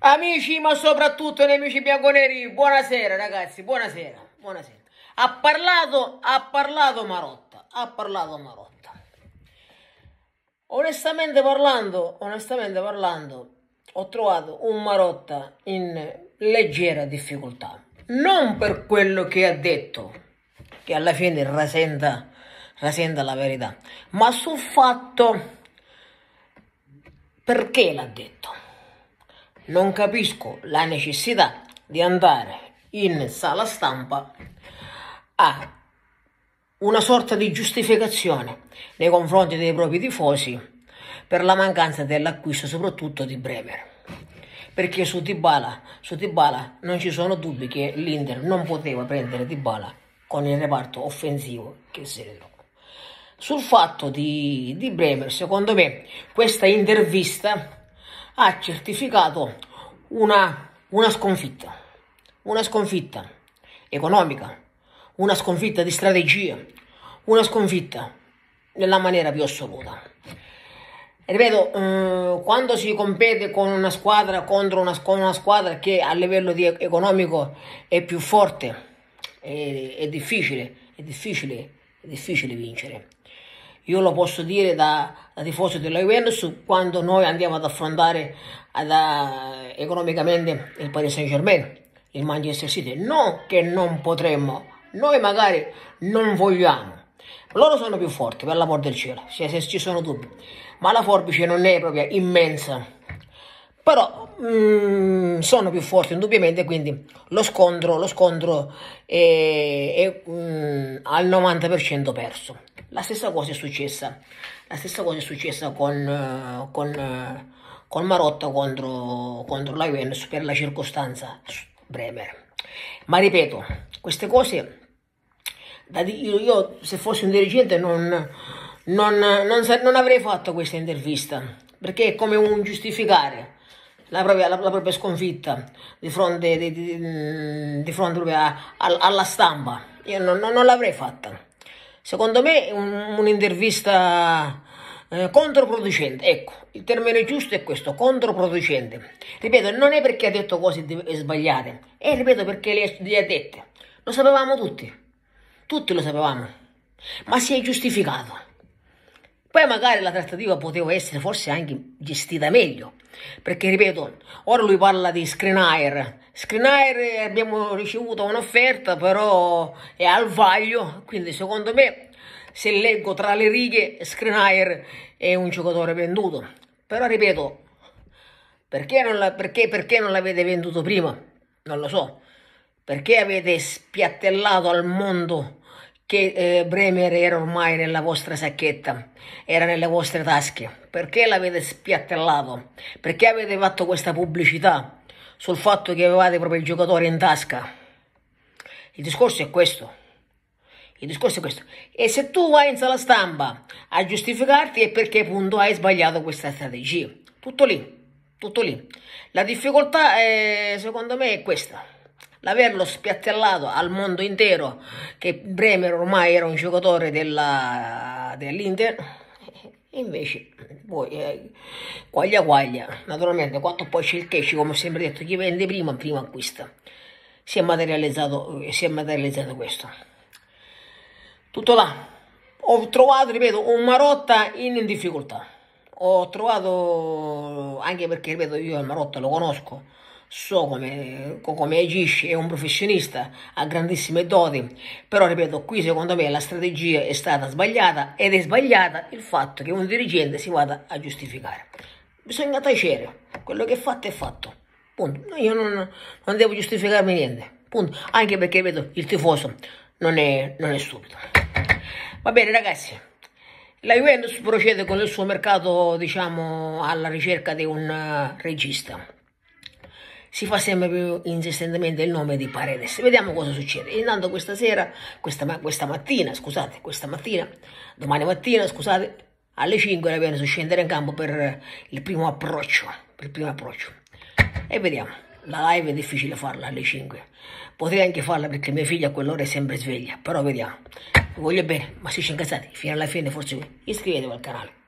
Amici, ma soprattutto nemici bianconeri, buonasera ragazzi, buonasera, buonasera. Ha parlato, ha parlato Marotta, ha parlato Marotta. Onestamente parlando, onestamente parlando, ho trovato un Marotta in leggera difficoltà. Non per quello che ha detto, che alla fine rasenta, rasenta la verità, ma sul fatto perché l'ha detto non capisco la necessità di andare in sala stampa a una sorta di giustificazione nei confronti dei propri tifosi per la mancanza dell'acquisto soprattutto di Bremer perché su Dybala, su Dybala non ci sono dubbi che l'Inter non poteva prendere Dybala con il reparto offensivo che se si ritrova. Sul fatto di, di Bremer, secondo me, questa intervista ha certificato una, una sconfitta, una sconfitta economica, una sconfitta di strategia, una sconfitta nella maniera più assoluta. Ripeto, eh, quando si compete con una squadra contro una, con una squadra che a livello economico è più forte, è, è difficile, è difficile, è difficile vincere. Io lo posso dire da, da tifoso della Juventus quando noi andiamo ad affrontare ad, a, eh, economicamente il Paris Saint Germain, il Manchester City. Non che non potremmo, noi magari non vogliamo. Loro sono più forti, per l'amor del cielo, se, se ci sono dubbi. Ma la forbice non è proprio immensa però mh, mm, sono più forti indubbiamente, quindi lo scontro, lo scontro è, è mh, mm, al 90% perso. La stessa cosa è successa, la stessa cosa è successa con, eh, con, eh, con Marotta contro, contro la Juventus per la circostanza Bremer. Ma ripeto, queste cose io, io, se fossi un dirigente non, non, non, non, avrei fatto questa intervista perché è come un giustificare la propria, la, la propria sconfitta di fronte, di, di, di fronte a, a, alla stampa. Io non, non, non l'avrei fatta. Secondo me è un, un'intervista eh, controproducente, ecco, il termine giusto è questo, controproducente. Ripeto, non è perché ha detto cose eh, sbagliate, è ripeto perché le ha dette. Lo sapevamo tutti, tutti lo sapevamo, ma si è giustificato. Poi magari la trattativa poteva essere forse anche gestita meglio, perché ripeto, ora lui parla di Screenair, Screenair abbiamo ricevuto un'offerta però è al vaglio, quindi secondo me se leggo tra le righe Screenair è un giocatore venduto, però ripeto, perché non, la, perché, perché non l'avete venduto prima? Non lo so, perché avete spiattellato al mondo che eh, Bremer era ormai nella vostra sacchetta, era nelle vostre tasche. Perché l'avete spiattellato? Perché avete fatto questa pubblicità sul fatto che avevate proprio il giocatore in tasca? Il discorso è questo. Il discorso è questo. E se tu vai in sala stampa a giustificarti è perché appunto hai sbagliato questa strategia. Tutto lì, tutto lì. La difficoltà è, eh, secondo me è questa l'averlo spiattellato al mondo intero che Bremer ormai era un giocatore dell'Inter dell invece poi eh, quaglia quaglia naturalmente quanto poi c'è il cash come ho sempre detto chi vende prima prima acquista si è materializzato, si è materializzato questo tutto là ho trovato ripeto un Marotta in difficoltà ho trovato anche perché ripeto io il Marotta lo conosco so come, come, agisce, è un professionista, ha grandissime doti, però ripeto, qui secondo me la strategia è stata sbagliata ed è sbagliata il fatto che un dirigente si vada a giustificare. Bisogna tacere, quello che è fatto è fatto, punto. Io non, non devo giustificarmi niente, punto. Anche perché, vedo il tifoso non è, non è stupido. Va bene ragazzi, la Juventus procede con il suo mercato, diciamo, alla ricerca di un eh, regista si fa sempre più insistentemente il nome di Paredes. Vediamo cosa succede. Intanto questa sera, questa, questa mattina, scusate, questa mattina, domani mattina, scusate, alle 5 la su scendere in campo per il primo approccio, per il primo approccio. E vediamo. La live è difficile farla alle 5. Potete anche farla perché mia figlia a quell'ora è sempre sveglia, però vediamo. voglio bene, ma se ci incazzate fino alla fine forse voi. Iscrivetevi al canale.